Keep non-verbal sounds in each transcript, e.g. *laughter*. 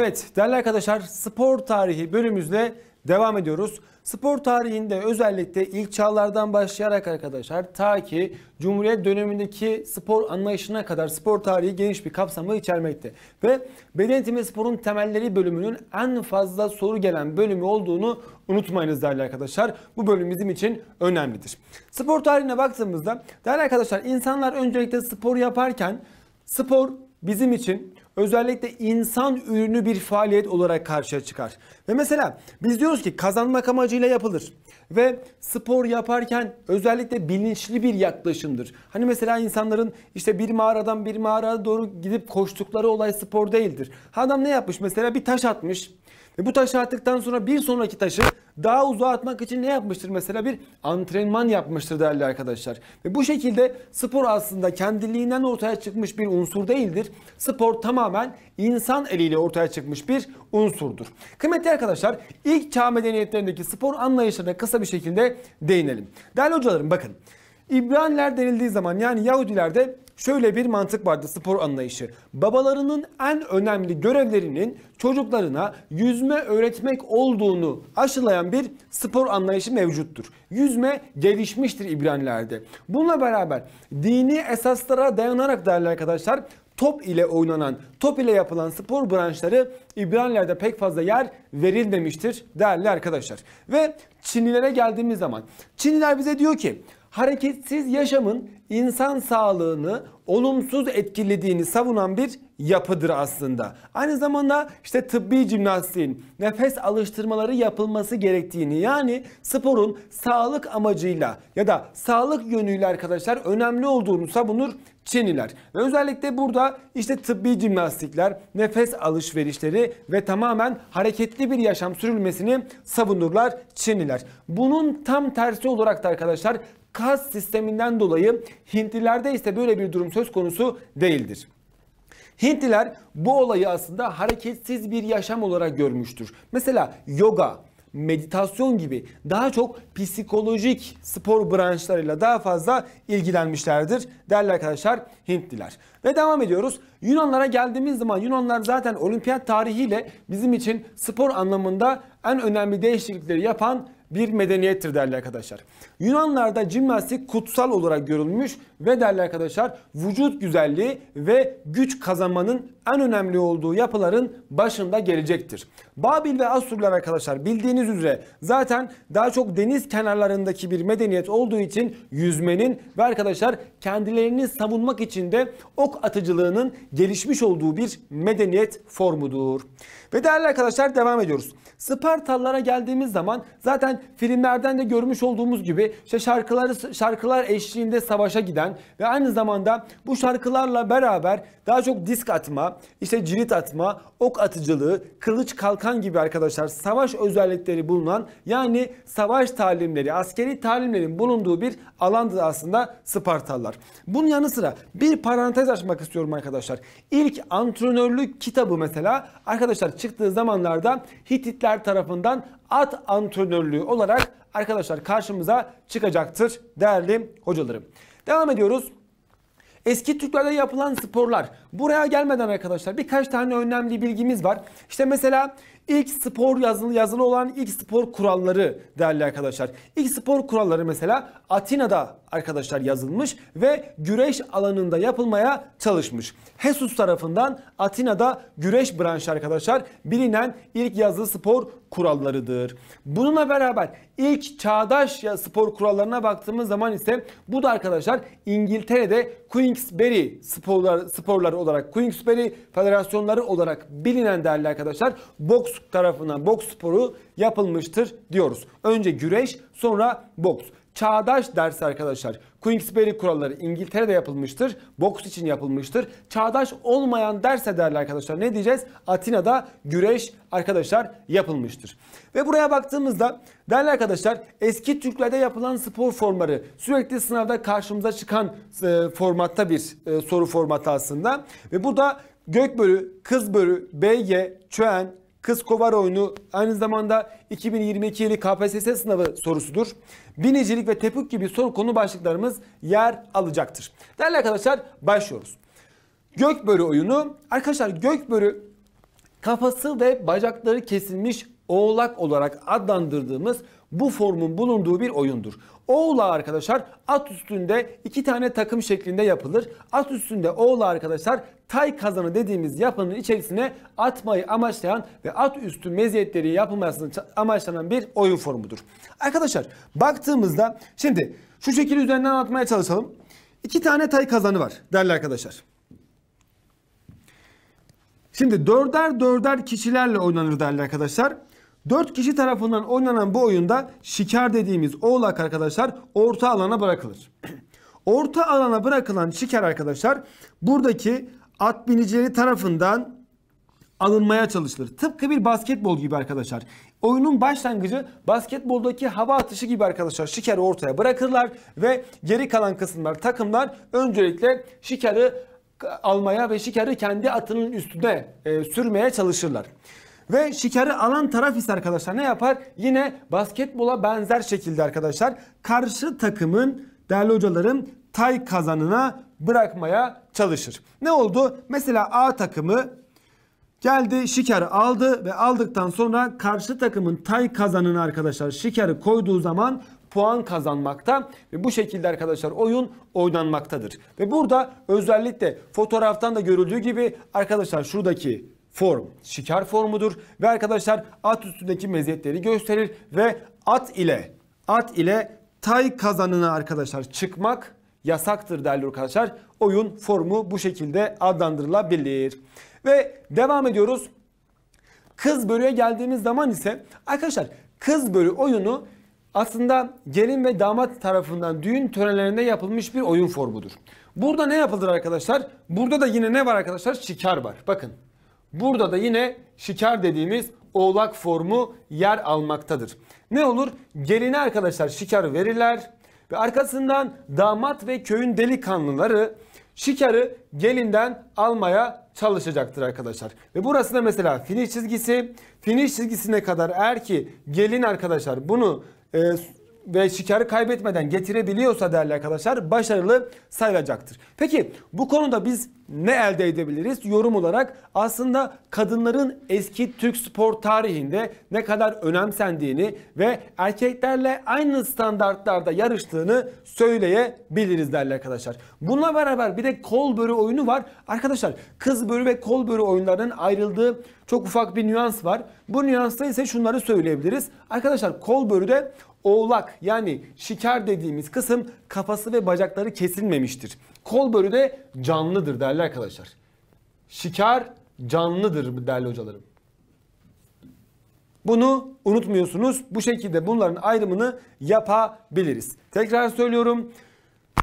Evet değerli arkadaşlar spor tarihi bölümümüzle devam ediyoruz. Spor tarihinde özellikle ilk çağlardan başlayarak arkadaşlar ta ki Cumhuriyet dönemindeki spor anlayışına kadar spor tarihi geniş bir kapsamı içermekte. Ve beden eğitimi sporun temelleri bölümünün en fazla soru gelen bölümü olduğunu unutmayınız değerli arkadaşlar. Bu bölüm bizim için önemlidir. Spor tarihine baktığımızda değerli arkadaşlar insanlar öncelikle spor yaparken spor bizim için özellikle insan ürünü bir faaliyet olarak karşıya çıkar. Ve mesela biz diyoruz ki kazanmak amacıyla yapılır. Ve spor yaparken özellikle bilinçli bir yaklaşımdır. Hani mesela insanların işte bir mağaradan bir mağaraya doğru gidip koştukları olay spor değildir. Adam ne yapmış mesela bir taş atmış. E bu taşı attıktan sonra bir sonraki taşı daha uzağa atmak için ne yapmıştır? Mesela bir antrenman yapmıştır değerli arkadaşlar. Ve bu şekilde spor aslında kendiliğinden ortaya çıkmış bir unsur değildir. Spor tamamen insan eliyle ortaya çıkmış bir unsurdur. Kıymetli arkadaşlar ilk çağ medeniyetlerindeki spor anlayışlarına kısa bir şekilde değinelim. Değerli hocalarım bakın. İbraniler denildiği zaman yani Yahudilerde şöyle bir mantık vardı spor anlayışı. Babalarının en önemli görevlerinin çocuklarına yüzme öğretmek olduğunu aşılayan bir spor anlayışı mevcuttur. Yüzme gelişmiştir İbranilerde. Bununla beraber dini esaslara dayanarak değerli arkadaşlar top ile oynanan, top ile yapılan spor branşları İbranilerde pek fazla yer verilmemiştir değerli arkadaşlar. Ve Çinlilere geldiğimiz zaman Çinliler bize diyor ki hareketsiz yaşamın insan sağlığını olumsuz etkilediğini savunan bir yapıdır aslında. Aynı zamanda işte tıbbi jimnastiğin nefes alıştırmaları yapılması gerektiğini yani sporun sağlık amacıyla ya da sağlık yönüyle arkadaşlar önemli olduğunu savunur Çiniler. Ve özellikle burada işte tıbbi jimnastikler, nefes alışverişleri ve tamamen hareketli bir yaşam sürülmesini savunurlar Çiniler. Bunun tam tersi olarak da arkadaşlar kas sisteminden dolayı Hintlilerde ise böyle bir durum söz konusu değildir. Hintliler bu olayı aslında hareketsiz bir yaşam olarak görmüştür. Mesela yoga, meditasyon gibi daha çok psikolojik spor branşlarıyla daha fazla ilgilenmişlerdir değerli arkadaşlar Hintliler. Ve devam ediyoruz. Yunanlara geldiğimiz zaman Yunanlar zaten olimpiyat tarihiyle bizim için spor anlamında en önemli değişiklikleri yapan bir medeniyettir değerli arkadaşlar. Yunanlarda cimnastik kutsal olarak görülmüş ve değerli arkadaşlar vücut güzelliği ve güç kazanmanın en önemli olduğu yapıların başında gelecektir. Babil ve Asurlar arkadaşlar bildiğiniz üzere zaten daha çok deniz kenarlarındaki bir medeniyet olduğu için yüzmenin ve arkadaşlar kendilerini savunmak için de ok atıcılığının gelişmiş olduğu bir medeniyet formudur. Ve değerli arkadaşlar devam ediyoruz. Spartalılara geldiğimiz zaman zaten filmlerden de görmüş olduğumuz gibi işte şarkıları şarkılar eşliğinde savaşa giden ve aynı zamanda bu şarkılarla beraber daha çok disk atma, işte cirit atma, ok atıcılığı, kılıç kalkan gibi arkadaşlar savaş özellikleri bulunan yani savaş talimleri, askeri talimlerin bulunduğu bir alandı aslında Spartalılar. Bunun yanı sıra bir parantez açmak istiyorum arkadaşlar. İlk antrenörlük kitabı mesela arkadaşlar çıktığı zamanlarda Hititler tarafından at antrenörlüğü olarak arkadaşlar karşımıza çıkacaktır değerli hocalarım. Devam ediyoruz. Eski Türklerde yapılan sporlar Buraya gelmeden arkadaşlar birkaç tane önemli bilgimiz var. İşte mesela ilk spor yazılı, yazılı olan ilk spor kuralları değerli arkadaşlar. İlk spor kuralları mesela Atina'da arkadaşlar yazılmış ve güreş alanında yapılmaya çalışmış. Hesus tarafından Atina'da güreş branşı arkadaşlar bilinen ilk yazılı spor kurallarıdır. Bununla beraber ilk çağdaş spor kurallarına baktığımız zaman ise bu da arkadaşlar İngiltere'de Queensberry sporlar, sporları olarak Queensberry federasyonları olarak bilinen değerli arkadaşlar boks tarafından boks sporu yapılmıştır diyoruz. Önce güreş sonra boks. Çağdaş ders arkadaşlar. Queensberry kuralları İngiltere'de yapılmıştır. Boks için yapılmıştır. Çağdaş olmayan derse değerli arkadaşlar ne diyeceğiz? Atina'da güreş arkadaşlar yapılmıştır. Ve buraya baktığımızda değerli arkadaşlar eski Türklerde yapılan spor formları sürekli sınavda karşımıza çıkan e, formatta bir e, soru formatı aslında. Ve bu da Gökbörü, Kızbörü, BG, Çöğen, Kız kovar oyunu aynı zamanda 2022 yılı KPSS sınavı sorusudur. Binicilik ve tepuk gibi soru konu başlıklarımız yer alacaktır. Değerli arkadaşlar başlıyoruz. Gökbörü oyunu. Arkadaşlar gökbörü kafası ve bacakları kesilmiş oğlak olarak adlandırdığımız bu formun bulunduğu bir oyundur. Oğla arkadaşlar at üstünde iki tane takım şeklinde yapılır. At üstünde oğla arkadaşlar tay kazanı dediğimiz yapının içerisine atmayı amaçlayan ve at üstü meziyetleri yapılmasını amaçlanan bir oyun formudur. Arkadaşlar baktığımızda şimdi şu şekil üzerinden atmaya çalışalım. İki tane tay kazanı var derler arkadaşlar. Şimdi dörder dörder kişilerle oynanır derler arkadaşlar. 4 kişi tarafından oynanan bu oyunda şikar dediğimiz oğlak arkadaşlar orta alana bırakılır. *clears throat* orta alana bırakılan şikar arkadaşlar buradaki at binicileri tarafından alınmaya çalışılır. Tıpkı bir basketbol gibi arkadaşlar. Oyunun başlangıcı basketboldaki hava atışı gibi arkadaşlar şikarı ortaya bırakırlar ve geri kalan kısımlar takımlar öncelikle şikarı almaya ve şikarı kendi atının üstüne e, sürmeye çalışırlar. Ve şikarı alan taraf ise arkadaşlar ne yapar? Yine basketbola benzer şekilde arkadaşlar karşı takımın değerli hocalarım tay kazanına bırakmaya çalışır. Ne oldu? Mesela A takımı geldi şikarı aldı ve aldıktan sonra karşı takımın tay kazanına arkadaşlar şikarı koyduğu zaman puan kazanmakta ve bu şekilde arkadaşlar oyun oynanmaktadır. Ve burada özellikle fotoğraftan da görüldüğü gibi arkadaşlar şuradaki form şikar formudur ve arkadaşlar at üstündeki meziyetleri gösterir ve at ile at ile tay kazanına arkadaşlar çıkmak yasaktır derler arkadaşlar. Oyun formu bu şekilde adlandırılabilir. Ve devam ediyoruz. Kız bölüye geldiğimiz zaman ise arkadaşlar kız bölü oyunu aslında gelin ve damat tarafından düğün törenlerinde yapılmış bir oyun formudur. Burada ne yapılır arkadaşlar? Burada da yine ne var arkadaşlar? Şikar var. Bakın Burada da yine şikar dediğimiz oğlak formu yer almaktadır. Ne olur? Geline arkadaşlar şikarı verirler ve arkasından damat ve köyün delikanlıları şikarı gelinden almaya çalışacaktır arkadaşlar. Ve burası da mesela finish çizgisi. Finish çizgisine kadar eğer ki gelin arkadaşlar bunu e, ve şikarı kaybetmeden getirebiliyorsa değerli arkadaşlar başarılı sayılacaktır. Peki bu konuda biz ne elde edebiliriz? Yorum olarak aslında kadınların eski Türk spor tarihinde ne kadar önemsendiğini ve erkeklerle aynı standartlarda yarıştığını söyleyebiliriz değerli arkadaşlar. Bununla beraber bir de kol börü oyunu var. Arkadaşlar kız börü ve kol börü oyunlarının ayrıldığı çok ufak bir nüans var. Bu nüansta ise şunları söyleyebiliriz. Arkadaşlar kol börüde Oğlak yani şikar dediğimiz kısım kafası ve bacakları kesilmemiştir. Kol börü de canlıdır derler arkadaşlar. Şikar canlıdır değerli hocalarım. Bunu unutmuyorsunuz. Bu şekilde bunların ayrımını yapabiliriz. Tekrar söylüyorum.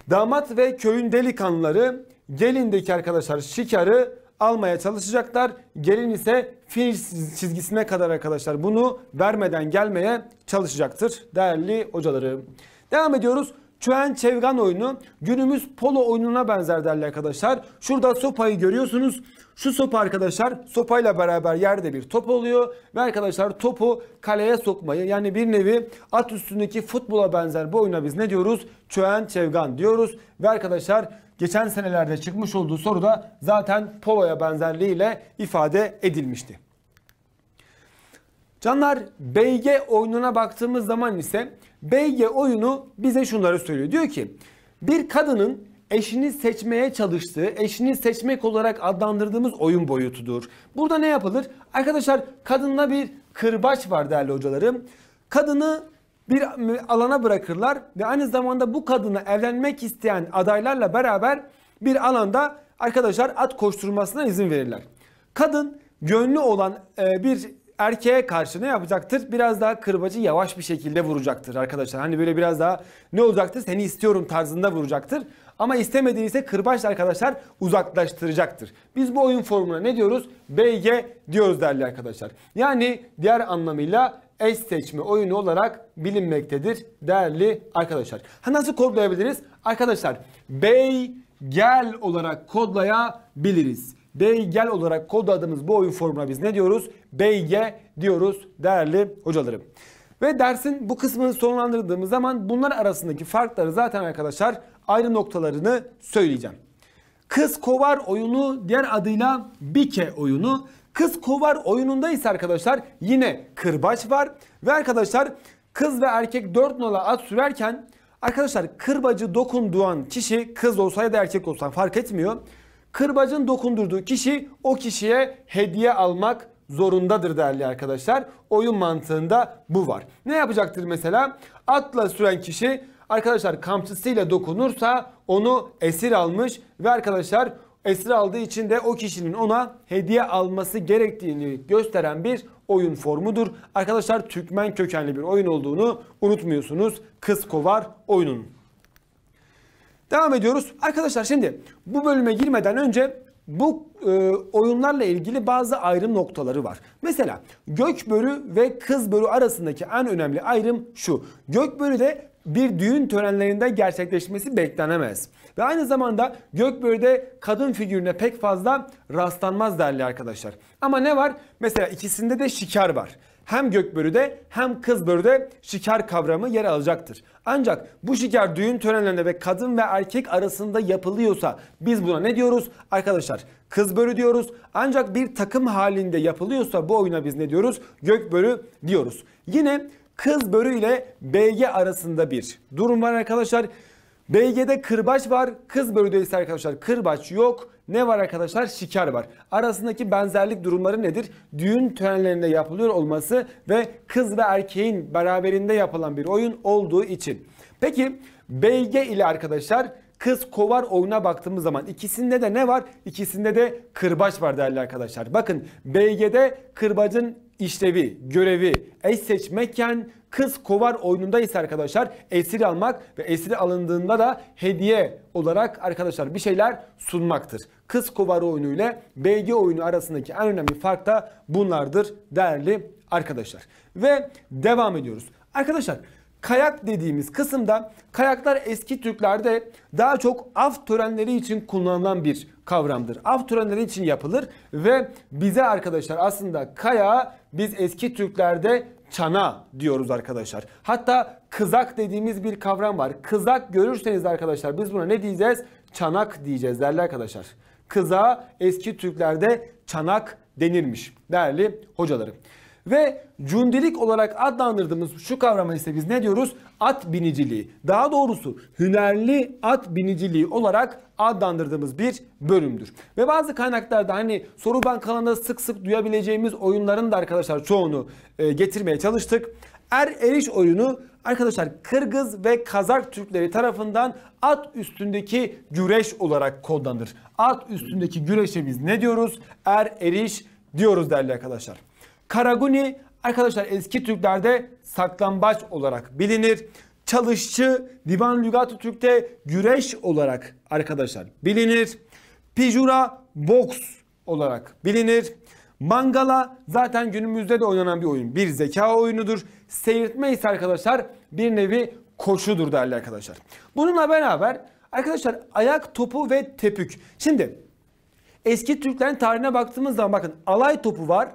Damat ve köyün delikanlıları gelindeki arkadaşlar şikarı almaya çalışacaklar. Gelin ise finish çizgisine kadar arkadaşlar bunu vermeden gelmeye çalışacaktır değerli hocalarım. Devam ediyoruz. Çöğen çevgan oyunu günümüz polo oyununa benzer değerli arkadaşlar. Şurada sopayı görüyorsunuz. Şu sopa arkadaşlar sopayla beraber yerde bir top oluyor ve arkadaşlar topu kaleye sokmayı yani bir nevi at üstündeki futbola benzer bu oyuna biz ne diyoruz? Çöğen çevgan diyoruz ve arkadaşlar geçen senelerde çıkmış olduğu soru da zaten poloya benzerliğiyle ifade edilmişti. Canlar BG oyununa baktığımız zaman ise BG oyunu bize şunları söylüyor. Diyor ki bir kadının eşini seçmeye çalıştığı, eşini seçmek olarak adlandırdığımız oyun boyutudur. Burada ne yapılır? Arkadaşlar kadınla bir kırbaç var değerli hocalarım. Kadını bir alana bırakırlar ve aynı zamanda bu kadını evlenmek isteyen adaylarla beraber bir alanda arkadaşlar at koşturmasına izin verirler. Kadın gönlü olan e, bir erkeğe karşı ne yapacaktır? Biraz daha kırbacı yavaş bir şekilde vuracaktır arkadaşlar. Hani böyle biraz daha ne olacaktır? Seni istiyorum tarzında vuracaktır. Ama istemediğinizde kırbaç arkadaşlar uzaklaştıracaktır. Biz bu oyun formuna ne diyoruz? BG diyoruz değerli arkadaşlar. Yani diğer anlamıyla eş seçme oyunu olarak bilinmektedir değerli arkadaşlar. Ha nasıl kodlayabiliriz? Arkadaşlar bey gel olarak kodlayabiliriz. Bey gel olarak kodladığımız bu oyun formuna biz ne diyoruz? BG diyoruz değerli hocalarım. Ve dersin bu kısmını sonlandırdığımız zaman bunlar arasındaki farkları zaten arkadaşlar ayrı noktalarını söyleyeceğim. Kız kovar oyunu diğer adıyla bike oyunu. Kız kovar oyununda ise arkadaşlar yine kırbaç var. Ve arkadaşlar kız ve erkek 4 nola at sürerken arkadaşlar kırbacı dokunduğan kişi kız olsa ya da erkek olsa fark etmiyor. Kırbacın dokundurduğu kişi o kişiye hediye almak zorundadır değerli arkadaşlar. Oyun mantığında bu var. Ne yapacaktır mesela? Atla süren kişi arkadaşlar kamçısıyla dokunursa onu esir almış ve arkadaşlar esir aldığı için de o kişinin ona hediye alması gerektiğini gösteren bir oyun formudur. Arkadaşlar Türkmen kökenli bir oyun olduğunu unutmuyorsunuz. Kız kovar oyunun. Devam ediyoruz. Arkadaşlar şimdi bu bölüme girmeden önce bu e, oyunlarla ilgili bazı ayrım noktaları var. Mesela gök börü ve kız börü arasındaki en önemli ayrım şu. gök börü de bir düğün törenlerinde gerçekleşmesi beklenemez. Ve aynı zamanda gök börü de kadın figürüne pek fazla rastlanmaz derli arkadaşlar. Ama ne var? Mesela ikisinde de şikar var hem gökbörüde hem kızbörüde şikar kavramı yer alacaktır. Ancak bu şikar düğün törenlerinde ve kadın ve erkek arasında yapılıyorsa biz buna ne diyoruz? Arkadaşlar kızbörü diyoruz. Ancak bir takım halinde yapılıyorsa bu oyuna biz ne diyoruz? Gökbörü diyoruz. Yine kızbörü ile BG arasında bir durum var arkadaşlar. BG'de kırbaç var. Kızbörü'de ise arkadaşlar kırbaç yok. Ne var arkadaşlar? Şikar var. Arasındaki benzerlik durumları nedir? Düğün törenlerinde yapılıyor olması ve kız ve erkeğin beraberinde yapılan bir oyun olduğu için. Peki beyge ile arkadaşlar kız kovar oyuna baktığımız zaman ikisinde de ne var? İkisinde de kırbaç var değerli arkadaşlar. Bakın BG'de kırbacın işlevi, görevi eş seçmekken kız kovar oyununda ise arkadaşlar esir almak ve esir alındığında da hediye olarak arkadaşlar bir şeyler sunmaktır. Kız kovar oyunu ile BG oyunu arasındaki en önemli fark da bunlardır değerli arkadaşlar. Ve devam ediyoruz. Arkadaşlar kayak dediğimiz kısımda kayaklar eski Türklerde daha çok af törenleri için kullanılan bir kavramdır. Av törenleri için yapılır ve bize arkadaşlar aslında kaya biz eski Türklerde çana diyoruz arkadaşlar. Hatta kızak dediğimiz bir kavram var. Kızak görürseniz arkadaşlar biz buna ne diyeceğiz? Çanak diyeceğiz değerli arkadaşlar. Kıza eski Türklerde çanak denirmiş değerli hocalarım. Ve cundilik olarak adlandırdığımız şu kavrama ise biz ne diyoruz? At biniciliği. Daha doğrusu hünerli at biniciliği olarak adlandırdığımız bir bölümdür. Ve bazı kaynaklarda hani soru bankalarında sık sık duyabileceğimiz oyunların da arkadaşlar çoğunu e, getirmeye çalıştık. Er eriş oyunu arkadaşlar Kırgız ve Kazak Türkleri tarafından at üstündeki güreş olarak kodlanır. At üstündeki güreşe biz ne diyoruz? Er eriş diyoruz değerli arkadaşlar. Karaguni arkadaşlar eski Türklerde saklambaç olarak bilinir. Çalışçı Divan Lügatı Türk'te güreş olarak arkadaşlar bilinir. Pijura boks olarak bilinir. Mangala zaten günümüzde de oynanan bir oyun. Bir zeka oyunudur. Seyirtme ise arkadaşlar bir nevi koşudur değerli arkadaşlar. Bununla beraber arkadaşlar ayak topu ve tepük. Şimdi eski Türklerin tarihine baktığımız zaman bakın alay topu var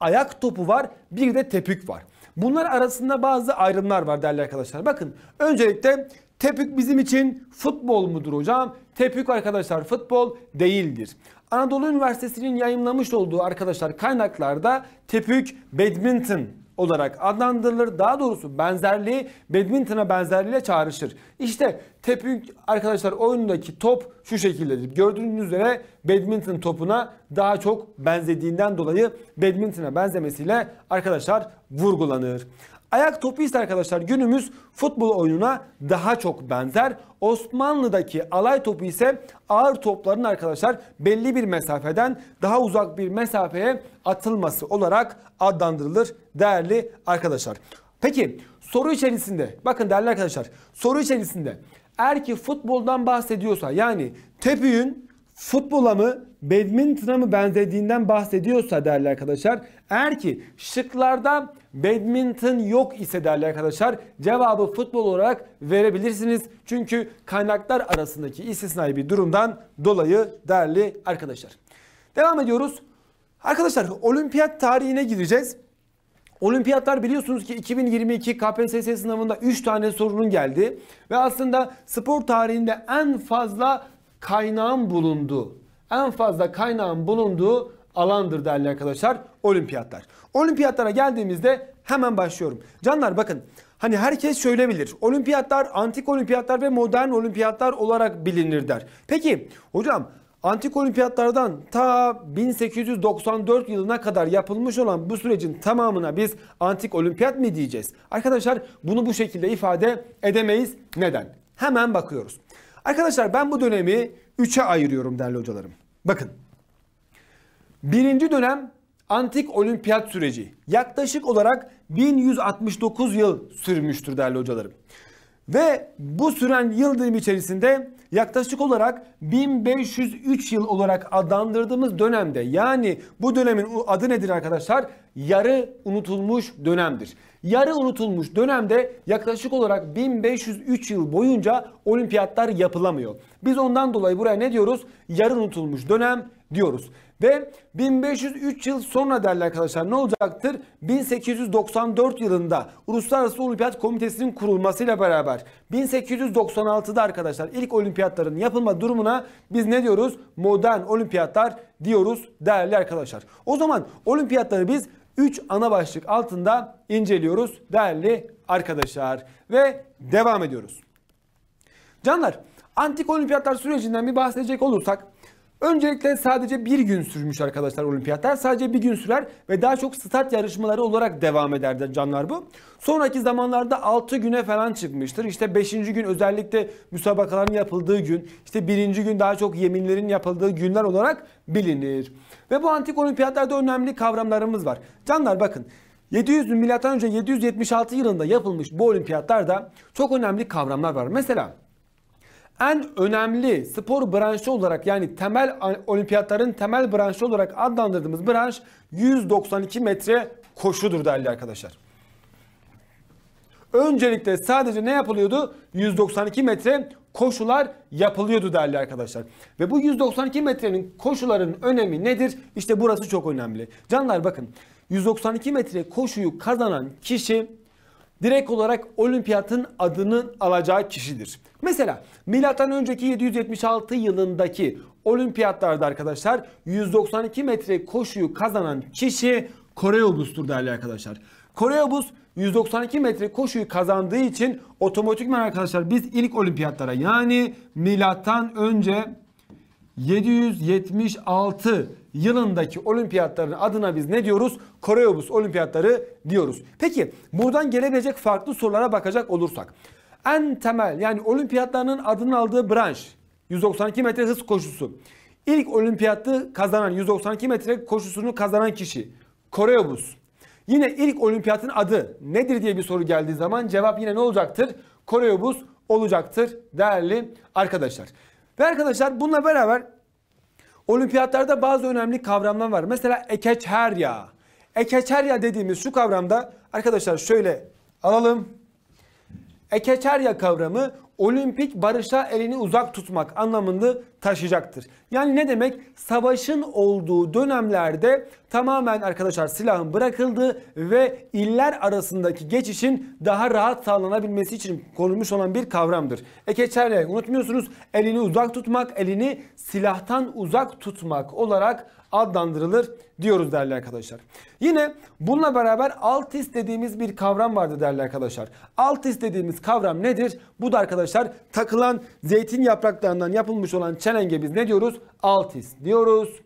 ayak topu var, bir de tepük var. Bunlar arasında bazı ayrımlar var değerli arkadaşlar. Bakın öncelikle tepük bizim için futbol mudur hocam? Tepük arkadaşlar futbol değildir. Anadolu Üniversitesi'nin yayınlamış olduğu arkadaşlar kaynaklarda tepük badminton olarak adlandırılır. Daha doğrusu benzerliği badmintona benzerliğiyle çağrışır. İşte tepük arkadaşlar oyundaki top şu şekildedir. Gördüğünüz üzere badminton topuna daha çok benzediğinden dolayı badmintona benzemesiyle arkadaşlar vurgulanır. Ayak topu ise arkadaşlar günümüz futbol oyununa daha çok benzer. Osmanlı'daki alay topu ise ağır topların arkadaşlar belli bir mesafeden daha uzak bir mesafeye atılması olarak adlandırılır değerli arkadaşlar. Peki soru içerisinde bakın değerli arkadaşlar soru içerisinde eğer ki futboldan bahsediyorsa yani tepüğün futbola mı badmintona mı benzediğinden bahsediyorsa değerli arkadaşlar eğer ki şıklarda badminton yok ise değerli arkadaşlar cevabı futbol olarak verebilirsiniz. Çünkü kaynaklar arasındaki istisnai bir durumdan dolayı değerli arkadaşlar. Devam ediyoruz. Arkadaşlar olimpiyat tarihine gireceğiz. Olimpiyatlar biliyorsunuz ki 2022 KPSS sınavında 3 tane sorunun geldi. Ve aslında spor tarihinde en fazla kaynağın bulunduğu, en fazla kaynağın bulunduğu alandır değerli arkadaşlar olimpiyatlar. Olimpiyatlara geldiğimizde hemen başlıyorum. Canlar bakın hani herkes şöyle Olimpiyatlar antik olimpiyatlar ve modern olimpiyatlar olarak bilinir der. Peki hocam antik olimpiyatlardan ta 1894 yılına kadar yapılmış olan bu sürecin tamamına biz antik olimpiyat mı diyeceğiz? Arkadaşlar bunu bu şekilde ifade edemeyiz. Neden? Hemen bakıyoruz. Arkadaşlar ben bu dönemi üçe ayırıyorum değerli hocalarım. Bakın. Birinci dönem antik olimpiyat süreci. Yaklaşık olarak 1169 yıl sürmüştür değerli hocalarım. Ve bu süren yıl dilimi içerisinde yaklaşık olarak 1503 yıl olarak adlandırdığımız dönemde yani bu dönemin adı nedir arkadaşlar? Yarı unutulmuş dönemdir. Yarı unutulmuş dönemde yaklaşık olarak 1503 yıl boyunca olimpiyatlar yapılamıyor. Biz ondan dolayı buraya ne diyoruz? Yarı unutulmuş dönem diyoruz. Ve 1503 yıl sonra değerli arkadaşlar ne olacaktır? 1894 yılında Uluslararası Olimpiyat Komitesi'nin kurulmasıyla beraber 1896'da arkadaşlar ilk olimpiyatların yapılma durumuna biz ne diyoruz? Modern olimpiyatlar diyoruz değerli arkadaşlar. O zaman olimpiyatları biz 3 ana başlık altında inceliyoruz değerli arkadaşlar. Ve devam ediyoruz. Canlar antik olimpiyatlar sürecinden bir bahsedecek olursak Öncelikle sadece bir gün sürmüş arkadaşlar olimpiyatlar. Sadece bir gün sürer ve daha çok stat yarışmaları olarak devam ederdi canlar bu. Sonraki zamanlarda 6 güne falan çıkmıştır. İşte 5. gün özellikle müsabakaların yapıldığı gün, işte 1. gün daha çok yeminlerin yapıldığı günler olarak bilinir. Ve bu antik olimpiyatlarda önemli kavramlarımız var. Canlar bakın 700 milattan önce 776 yılında yapılmış bu olimpiyatlarda çok önemli kavramlar var. Mesela en önemli spor branşı olarak yani temel olimpiyatların temel branşı olarak adlandırdığımız branş 192 metre koşudur değerli arkadaşlar. Öncelikle sadece ne yapılıyordu? 192 metre koşular yapılıyordu değerli arkadaşlar. Ve bu 192 metrenin koşuların önemi nedir? İşte burası çok önemli. Canlar bakın 192 metre koşuyu kazanan kişi direkt olarak olimpiyatın adını alacağı kişidir. Mesela milattan önceki 776 yılındaki olimpiyatlarda arkadaşlar 192 metre koşuyu kazanan kişi Koreobus'tur değerli arkadaşlar. Koreobus 192 metre koşuyu kazandığı için otomatikman arkadaşlar biz ilk olimpiyatlara yani milattan önce 776 yılındaki olimpiyatların adına biz ne diyoruz? Koreobus olimpiyatları diyoruz. Peki buradan gelebilecek farklı sorulara bakacak olursak. En temel yani olimpiyatlarının adını aldığı branş 192 metre hız koşusu. İlk olimpiyatı kazanan 192 metre koşusunu kazanan kişi Koreobus. Yine ilk olimpiyatın adı nedir diye bir soru geldiği zaman cevap yine ne olacaktır? Koreobus olacaktır değerli arkadaşlar. Ve arkadaşlar bununla beraber olimpiyatlarda bazı önemli kavramlar var. Mesela ekeçherya. Ekeçherya dediğimiz şu kavramda arkadaşlar şöyle alalım. Ekeçerya kavramı olimpik barışa elini uzak tutmak anlamını taşıyacaktır. Yani ne demek? Savaşın olduğu dönemlerde tamamen arkadaşlar silahın bırakıldığı ve iller arasındaki geçişin daha rahat sağlanabilmesi için konulmuş olan bir kavramdır. Ekeçerle unutmuyorsunuz elini uzak tutmak, elini silahtan uzak tutmak olarak adlandırılır diyoruz değerli arkadaşlar. Yine bununla beraber altis dediğimiz bir kavram vardı değerli arkadaşlar. Altis dediğimiz kavram nedir? Bu da arkadaşlar takılan zeytin yapraklarından yapılmış olan çelenge biz ne diyoruz? Altis diyoruz.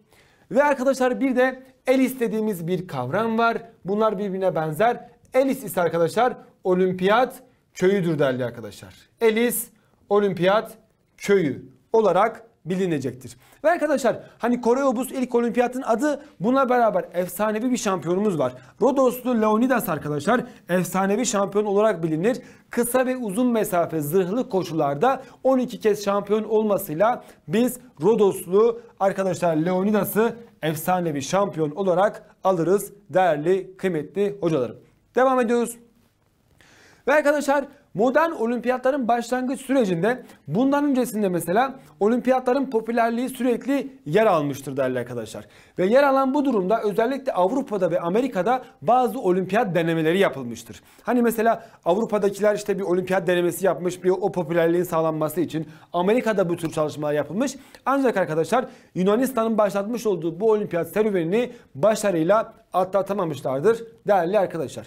Ve arkadaşlar bir de elis dediğimiz bir kavram var. Bunlar birbirine benzer. Elis ise arkadaşlar olimpiyat köyüdür değerli arkadaşlar. Elis olimpiyat köyü olarak bilinecektir. Ve arkadaşlar hani Koreobus ilk olimpiyatın adı buna beraber efsanevi bir şampiyonumuz var. Rodoslu Leonidas arkadaşlar efsanevi şampiyon olarak bilinir. Kısa ve uzun mesafe zırhlı koşularda 12 kez şampiyon olmasıyla biz Rodoslu arkadaşlar Leonidas'ı efsanevi şampiyon olarak alırız değerli kıymetli hocalarım. Devam ediyoruz. Ve arkadaşlar Modern olimpiyatların başlangıç sürecinde bundan öncesinde mesela olimpiyatların popülerliği sürekli yer almıştır değerli arkadaşlar. Ve yer alan bu durumda özellikle Avrupa'da ve Amerika'da bazı olimpiyat denemeleri yapılmıştır. Hani mesela Avrupa'dakiler işte bir olimpiyat denemesi yapmış bir o popülerliğin sağlanması için Amerika'da bu tür çalışmalar yapılmış. Ancak arkadaşlar Yunanistan'ın başlatmış olduğu bu olimpiyat serüvenini başarıyla atlatamamışlardır değerli arkadaşlar.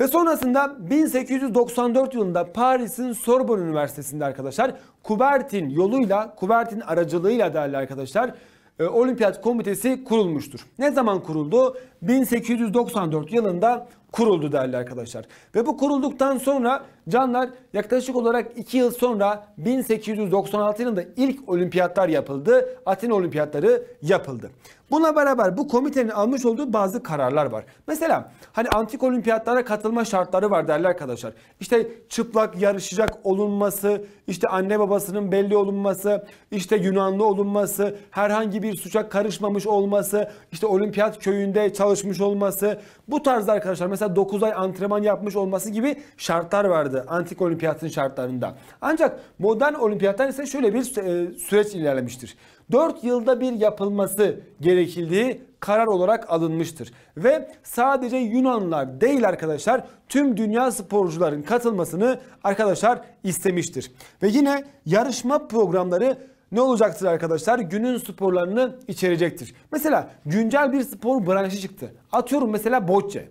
Ve sonrasında 1894 yılında Paris'in Sorbonne Üniversitesi'nde arkadaşlar Kubertin yoluyla, Kubertin aracılığıyla değerli arkadaşlar e, Olimpiyat Komitesi kurulmuştur. Ne zaman kuruldu? 1894 yılında kuruldu değerli arkadaşlar. Ve bu kurulduktan sonra Canlar yaklaşık olarak 2 yıl sonra 1896 yılında ilk olimpiyatlar yapıldı. Atina olimpiyatları yapıldı. Buna beraber bu komitenin almış olduğu bazı kararlar var. Mesela hani antik olimpiyatlara katılma şartları var derler arkadaşlar. İşte çıplak yarışacak olunması, işte anne babasının belli olunması, işte Yunanlı olunması, herhangi bir suça karışmamış olması, işte olimpiyat köyünde çalışmış olması, bu tarz arkadaşlar mesela 9 ay antrenman yapmış olması gibi şartlar vardı antik olimpiyatın şartlarında. Ancak modern olimpiyatlar ise şöyle bir e, süreç ilerlemiştir. 4 yılda bir yapılması gerekildiği karar olarak alınmıştır. Ve sadece Yunanlar değil arkadaşlar tüm dünya sporcuların katılmasını arkadaşlar istemiştir. Ve yine yarışma programları ne olacaktır arkadaşlar? Günün sporlarını içerecektir. Mesela güncel bir spor branşı çıktı. Atıyorum mesela bocce.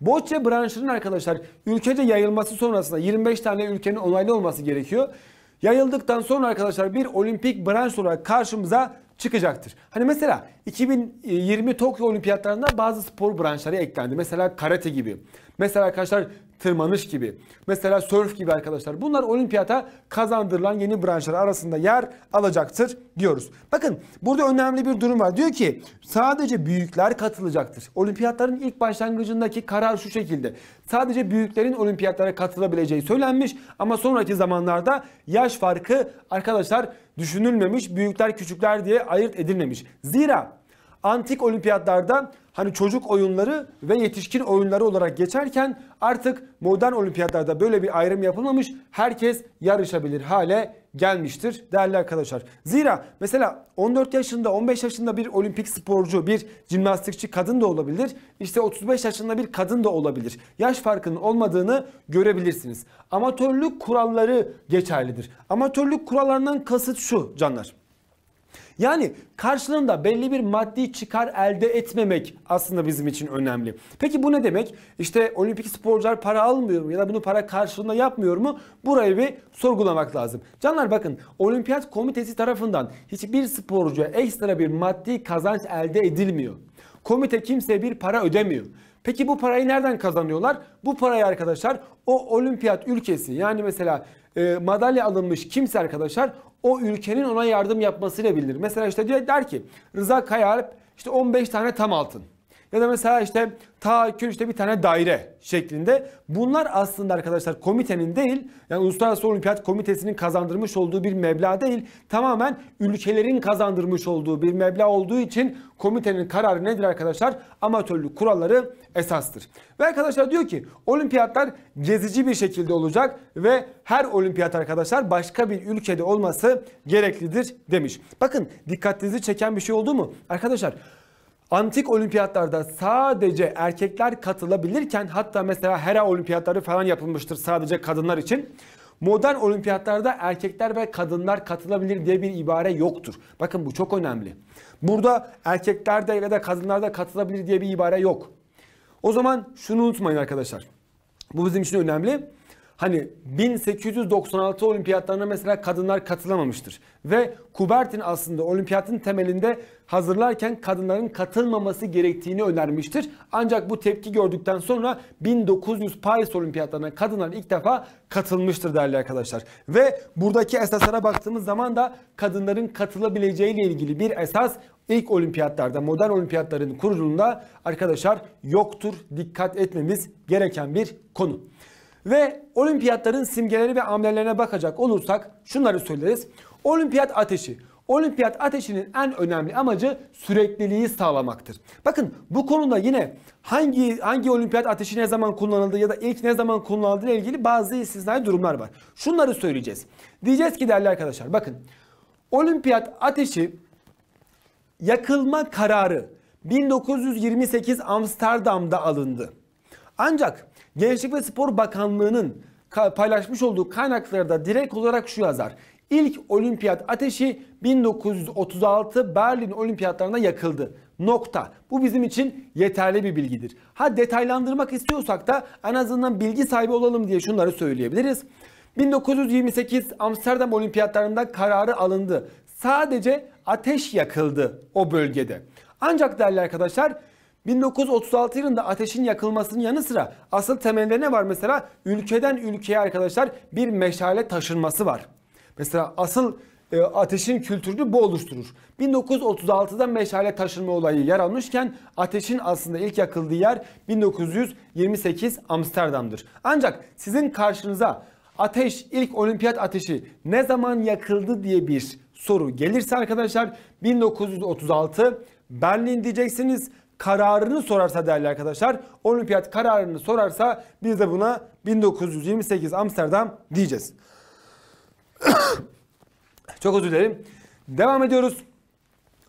Bohçe branşının arkadaşlar ülkece yayılması sonrasında 25 tane ülkenin onaylı olması gerekiyor. Yayıldıktan sonra arkadaşlar bir olimpik branş olarak karşımıza çıkacaktır. Hani mesela 2020 Tokyo Olimpiyatlarında bazı spor branşları eklendi. Mesela karate gibi. Mesela arkadaşlar tırmanış gibi. Mesela sörf gibi arkadaşlar. Bunlar olimpiyata kazandırılan yeni branşlar arasında yer alacaktır diyoruz. Bakın burada önemli bir durum var. Diyor ki sadece büyükler katılacaktır. Olimpiyatların ilk başlangıcındaki karar şu şekilde. Sadece büyüklerin olimpiyatlara katılabileceği söylenmiş ama sonraki zamanlarda yaş farkı arkadaşlar düşünülmemiş. Büyükler küçükler diye ayırt edilmemiş. Zira antik olimpiyatlarda hani çocuk oyunları ve yetişkin oyunları olarak geçerken artık modern olimpiyatlarda böyle bir ayrım yapılmamış. Herkes yarışabilir hale gelmiştir değerli arkadaşlar. Zira mesela 14 yaşında 15 yaşında bir olimpik sporcu bir jimnastikçi kadın da olabilir. İşte 35 yaşında bir kadın da olabilir. Yaş farkının olmadığını görebilirsiniz. Amatörlük kuralları geçerlidir. Amatörlük kurallarından kasıt şu canlar. Yani karşılığında belli bir maddi çıkar elde etmemek aslında bizim için önemli. Peki bu ne demek? İşte olimpik sporcular para almıyor mu ya da bunu para karşılığında yapmıyor mu? Burayı bir sorgulamak lazım. Canlar bakın olimpiyat komitesi tarafından hiçbir sporcuya ekstra bir maddi kazanç elde edilmiyor. Komite kimseye bir para ödemiyor. Peki bu parayı nereden kazanıyorlar? Bu parayı arkadaşlar o olimpiyat ülkesi yani mesela e, madalya alınmış kimse arkadaşlar o ülkenin ona yardım yapmasıyla bilinir. Mesela işte der ki Rıza Kayalp işte 15 tane tam altın. Ya da mesela işte tahakkül işte bir tane daire şeklinde. Bunlar aslında arkadaşlar komitenin değil yani Uluslararası Olimpiyat Komitesi'nin kazandırmış olduğu bir meblağ değil. Tamamen ülkelerin kazandırmış olduğu bir meblağ olduğu için komitenin kararı nedir arkadaşlar? Amatörlük kuralları esastır. Ve arkadaşlar diyor ki olimpiyatlar gezici bir şekilde olacak ve her olimpiyat arkadaşlar başka bir ülkede olması gereklidir demiş. Bakın dikkatinizi çeken bir şey oldu mu? Arkadaşlar Antik olimpiyatlarda sadece erkekler katılabilirken hatta mesela Hera olimpiyatları falan yapılmıştır sadece kadınlar için. Modern olimpiyatlarda erkekler ve kadınlar katılabilir diye bir ibare yoktur. Bakın bu çok önemli. Burada erkeklerde ya da kadınlarda katılabilir diye bir ibare yok. O zaman şunu unutmayın arkadaşlar. Bu bizim için önemli. Hani 1896 olimpiyatlarına mesela kadınlar katılamamıştır. Ve Kubertin aslında olimpiyatın temelinde hazırlarken kadınların katılmaması gerektiğini önermiştir. Ancak bu tepki gördükten sonra 1900 Paris Olimpiyatlarına kadınlar ilk defa katılmıştır değerli arkadaşlar. Ve buradaki esaslara baktığımız zaman da kadınların katılabileceği ile ilgili bir esas ilk olimpiyatlarda modern olimpiyatların kurulunda arkadaşlar yoktur dikkat etmemiz gereken bir konu. Ve olimpiyatların simgeleri ve amblemlerine bakacak olursak şunları söyleriz. Olimpiyat ateşi Olimpiyat ateşinin en önemli amacı sürekliliği sağlamaktır. Bakın bu konuda yine hangi hangi olimpiyat ateşi ne zaman kullanıldı ya da ilk ne zaman kullanıldı ile ilgili bazı istisnai durumlar var. Şunları söyleyeceğiz. Diyeceğiz ki değerli arkadaşlar bakın olimpiyat ateşi yakılma kararı 1928 Amsterdam'da alındı. Ancak Gençlik ve Spor Bakanlığı'nın paylaşmış olduğu kaynaklarda direkt olarak şu yazar. İlk olimpiyat ateşi 1936 Berlin olimpiyatlarında yakıldı. Nokta. Bu bizim için yeterli bir bilgidir. Ha detaylandırmak istiyorsak da en azından bilgi sahibi olalım diye şunları söyleyebiliriz. 1928 Amsterdam olimpiyatlarında kararı alındı. Sadece ateş yakıldı o bölgede. Ancak değerli arkadaşlar 1936 yılında ateşin yakılmasının yanı sıra asıl temelde ne var mesela? Ülkeden ülkeye arkadaşlar bir meşale taşınması var. Mesela asıl e, ateşin kültürünü bu oluşturur. 1936'da meşale taşınma olayı yer almışken ateşin aslında ilk yakıldığı yer 1928 Amsterdam'dır. Ancak sizin karşınıza ateş ilk olimpiyat ateşi ne zaman yakıldı diye bir soru gelirse arkadaşlar 1936 Berlin diyeceksiniz. Kararını sorarsa değerli arkadaşlar olimpiyat kararını sorarsa biz de buna 1928 Amsterdam diyeceğiz. *coughs* Çok özür dilerim. Devam ediyoruz.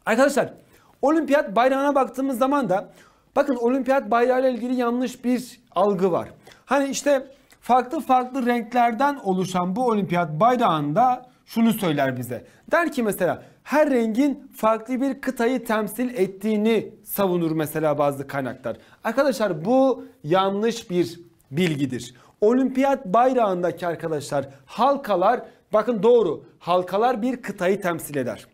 Arkadaşlar olimpiyat bayrağına baktığımız zaman da bakın olimpiyat bayrağı ile ilgili yanlış bir algı var. Hani işte farklı farklı renklerden oluşan bu olimpiyat bayrağında şunu söyler bize. Der ki mesela her rengin farklı bir kıtayı temsil ettiğini savunur mesela bazı kaynaklar. Arkadaşlar bu yanlış bir bilgidir. Olimpiyat bayrağındaki arkadaşlar halkalar Bakın doğru. Halkalar bir kıtayı temsil eder.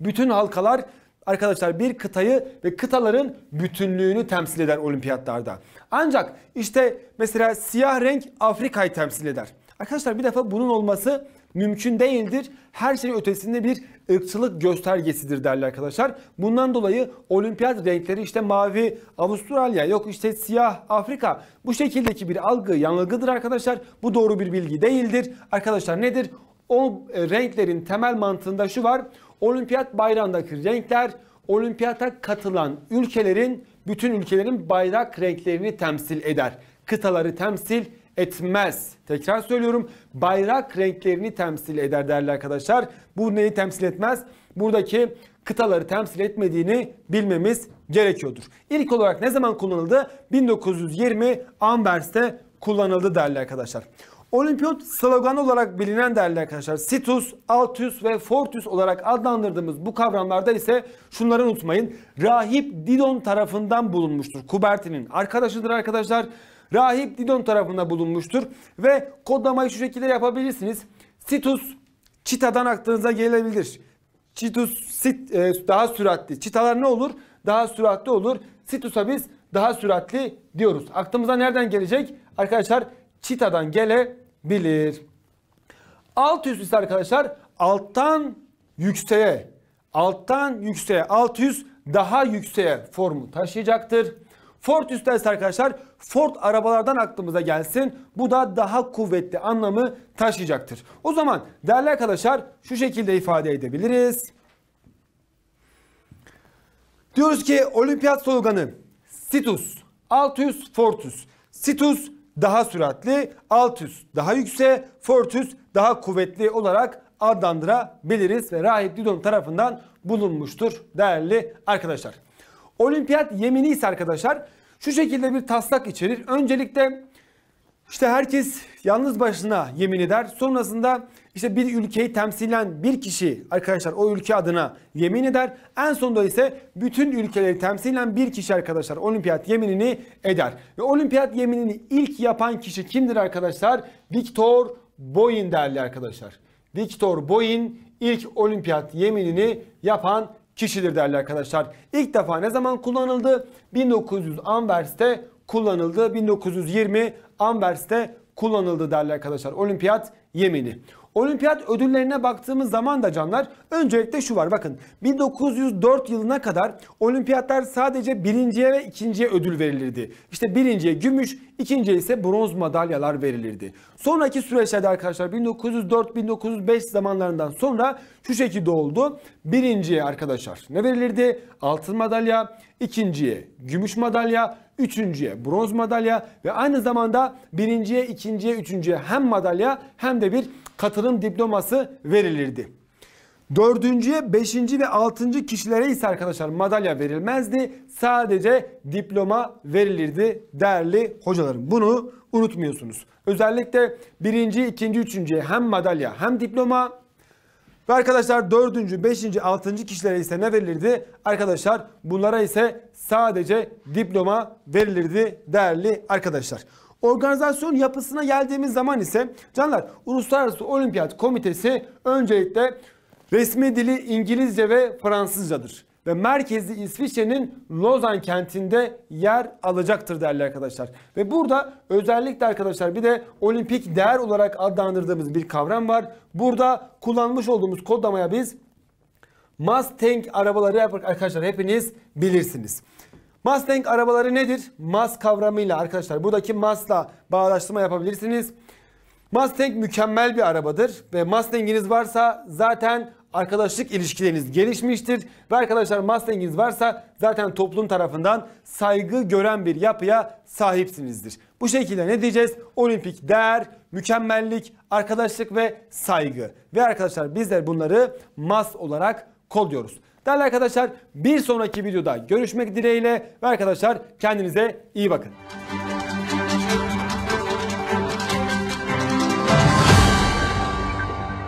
Bütün halkalar arkadaşlar bir kıtayı ve kıtaların bütünlüğünü temsil eder olimpiyatlarda. Ancak işte mesela siyah renk Afrika'yı temsil eder. Arkadaşlar bir defa bunun olması mümkün değildir. Her şeyin ötesinde bir ırkçılık göstergesidir derler arkadaşlar. Bundan dolayı olimpiyat renkleri işte mavi Avustralya yok işte siyah Afrika bu şekildeki bir algı yanılgıdır arkadaşlar. Bu doğru bir bilgi değildir. Arkadaşlar nedir? O e, renklerin temel mantığında şu var. Olimpiyat bayrağındaki renkler olimpiyata katılan ülkelerin bütün ülkelerin bayrak renklerini temsil eder. Kıtaları temsil etmez. Tekrar söylüyorum bayrak renklerini temsil eder derler arkadaşlar. Bu neyi temsil etmez? Buradaki kıtaları temsil etmediğini bilmemiz gerekiyordur. İlk olarak ne zaman kullanıldı? 1920 Anvers'te kullanıldı derler arkadaşlar. Olimpiyot sloganı olarak bilinen değerli arkadaşlar situs, altus ve fortus olarak adlandırdığımız bu kavramlarda ise şunları unutmayın. Rahip Didon tarafından bulunmuştur. Kuberti'nin arkadaşıdır arkadaşlar Rahip Didon tarafında bulunmuştur. Ve kodlamayı şu şekilde yapabilirsiniz. Situs çitadan aklınıza gelebilir. Citus sit, e, daha süratli. Çitalar ne olur? Daha süratli olur. Situsa biz daha süratli diyoruz. Aklımıza nereden gelecek? Arkadaşlar çitadan gelebilir. Alt üst ise arkadaşlar alttan yükseğe, alttan yükseğe, alt üst daha yükseğe formu taşıyacaktır. Ford üstelse arkadaşlar Ford arabalardan aklımıza gelsin. Bu da daha kuvvetli anlamı taşıyacaktır. O zaman değerli arkadaşlar şu şekilde ifade edebiliriz. Diyoruz ki olimpiyat sloganı Situs, Altus, Fortus. Situs daha süratli, Altus daha yüksek, Fortus daha kuvvetli olarak adlandırabiliriz ve Rahip Didon tarafından bulunmuştur değerli arkadaşlar. Olimpiyat yemini ise arkadaşlar şu şekilde bir taslak içerir. Öncelikle işte herkes yalnız başına yemin eder. Sonrasında işte bir ülkeyi temsilen bir kişi arkadaşlar o ülke adına yemin eder. En sonunda ise bütün ülkeleri temsilen bir kişi arkadaşlar olimpiyat yeminini eder. Ve olimpiyat yeminini ilk yapan kişi kimdir arkadaşlar? Viktor Boyin değerli arkadaşlar. Viktor Boyin ilk olimpiyat yeminini yapan kişidir değerli arkadaşlar. İlk defa ne zaman kullanıldı? 1900 Anvers'te kullanıldı. 1920 Anvers'te kullanıldı değerli arkadaşlar. Olimpiyat yemini. Olimpiyat ödüllerine baktığımız zaman da canlar öncelikle şu var bakın 1904 yılına kadar olimpiyatlar sadece birinciye ve ikinciye ödül verilirdi. İşte birinciye gümüş, ikinciye ise bronz madalyalar verilirdi. Sonraki süreçlerde arkadaşlar 1904-1905 zamanlarından sonra şu şekilde oldu. Birinciye arkadaşlar ne verilirdi? Altın madalya, ikinciye gümüş madalya, üçüncüye bronz madalya ve aynı zamanda birinciye, ikinciye, üçüncüye hem madalya hem de bir katılım diploması verilirdi. Dördüncüye, beşinci ve altıncı kişilere ise arkadaşlar madalya verilmezdi. Sadece diploma verilirdi değerli hocalarım. Bunu unutmuyorsunuz. Özellikle birinci, ikinci, üçüncüye hem madalya hem diploma ve arkadaşlar dördüncü, beşinci, altıncı kişilere ise ne verilirdi? Arkadaşlar bunlara ise sadece diploma verilirdi değerli arkadaşlar. Organizasyon yapısına geldiğimiz zaman ise canlar Uluslararası Olimpiyat Komitesi öncelikle resmi dili İngilizce ve Fransızcadır ve merkezi İsviçre'nin Lozan kentinde yer alacaktır değerli arkadaşlar. Ve burada özellikle arkadaşlar bir de olimpik değer olarak adlandırdığımız bir kavram var. Burada kullanmış olduğumuz kodlamaya biz Mustang arabaları arkadaşlar hepiniz bilirsiniz. Mustang arabaları nedir? Mas kavramıyla arkadaşlar buradaki Mas'la bağdaştırma yapabilirsiniz. Mustang mükemmel bir arabadır ve Mustang'iniz varsa zaten arkadaşlık ilişkileriniz gelişmiştir. Ve arkadaşlar Mustang'iniz varsa zaten toplum tarafından saygı gören bir yapıya sahipsinizdir. Bu şekilde ne diyeceğiz? Olimpik değer, mükemmellik, arkadaşlık ve saygı. Ve arkadaşlar bizler bunları mas olarak kodluyoruz. Değerli arkadaşlar bir sonraki videoda görüşmek dileğiyle ve arkadaşlar kendinize iyi bakın.